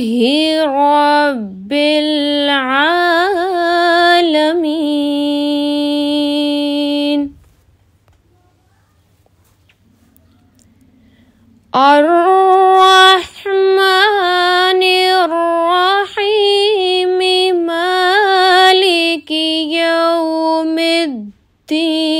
رب العالمين الرحمن الرحيم مالك يوم الدين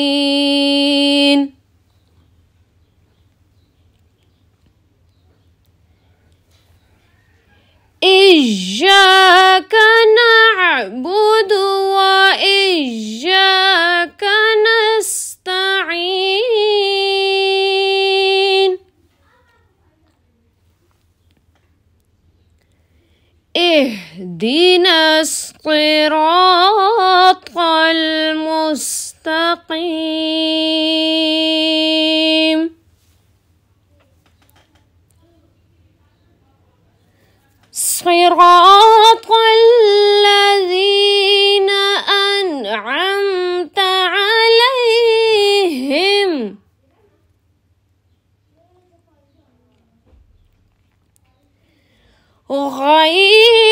إياك نعبد وإياك نستعين اهدنا الصراط المستقيم صراط الذين أنعمت عليهم غير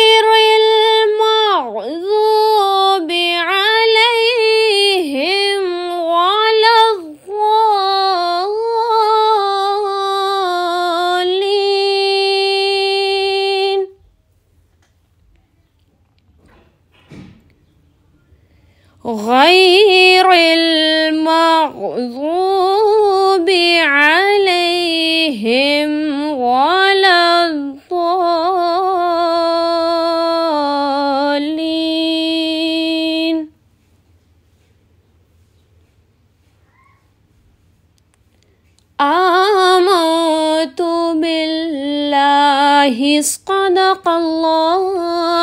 غير المغضوب عليهم ولا الضالين آمنت بالله صدق الله